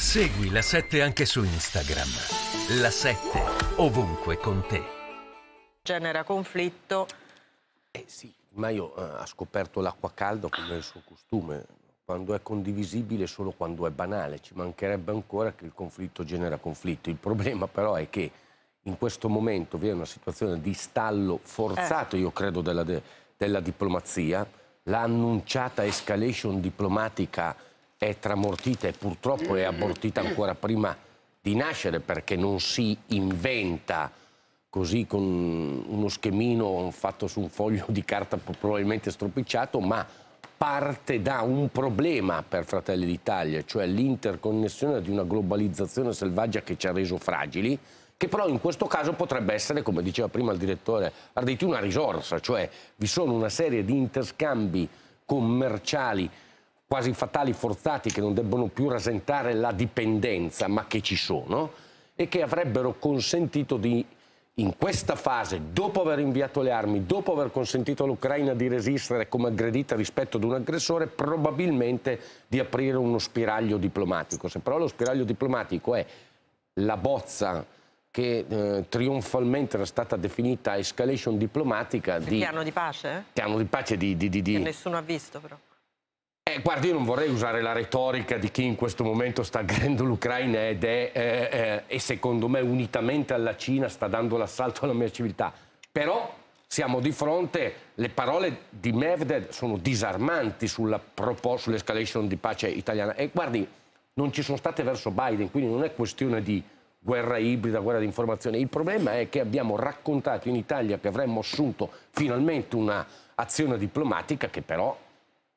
Segui la 7 anche su Instagram. La 7 ovunque con te. Genera conflitto. Eh sì, ma io eh, ho scoperto l'acqua calda come il suo costume. Quando è condivisibile solo quando è banale. Ci mancherebbe ancora che il conflitto genera conflitto. Il problema però è che in questo momento vi è una situazione di stallo forzato, eh. io credo, della, de della diplomazia. L'annunciata escalation diplomatica è tramortita e purtroppo è abortita ancora prima di nascere perché non si inventa così con uno schemino fatto su un foglio di carta probabilmente stropicciato, ma parte da un problema per Fratelli d'Italia, cioè l'interconnessione di una globalizzazione selvaggia che ci ha reso fragili, che però in questo caso potrebbe essere, come diceva prima il direttore Arditi, una risorsa, cioè vi sono una serie di interscambi commerciali quasi fatali forzati che non debbono più rasentare la dipendenza, ma che ci sono, e che avrebbero consentito di, in questa fase, dopo aver inviato le armi, dopo aver consentito all'Ucraina di resistere come aggredita rispetto ad un aggressore, probabilmente di aprire uno spiraglio diplomatico. Se però lo spiraglio diplomatico è la bozza che eh, trionfalmente era stata definita escalation diplomatica. Il di, piano di pace? Eh? Piano di pace di, di, di, di... Che nessuno ha visto però guardi, io non vorrei usare la retorica di chi in questo momento sta aggredendo l'Ucraina ed è, eh, eh, e secondo me, unitamente alla Cina sta dando l'assalto alla mia civiltà. Però siamo di fronte, le parole di Medvedev sono disarmanti sull'escalation di pace italiana. E guardi, non ci sono state verso Biden, quindi non è questione di guerra ibrida, guerra di informazione. Il problema è che abbiamo raccontato in Italia che avremmo assunto finalmente una azione diplomatica che però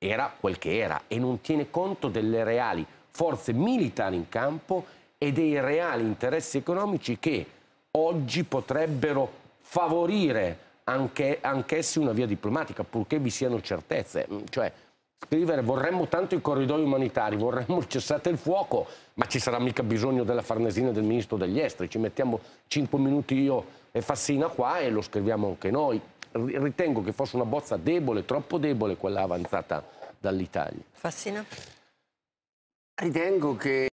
era quel che era e non tiene conto delle reali forze militari in campo e dei reali interessi economici che oggi potrebbero favorire anche, anch'essi una via diplomatica, purché vi siano certezze. Mm, cioè, scrivere vorremmo tanto i corridoi umanitari, vorremmo il cessate il fuoco, ma ci sarà mica bisogno della farnesina del ministro degli esteri, ci mettiamo 5 minuti io e Fassina qua e lo scriviamo anche noi ritengo che fosse una bozza debole, troppo debole quella avanzata dall'Italia. Fascina. Ritengo che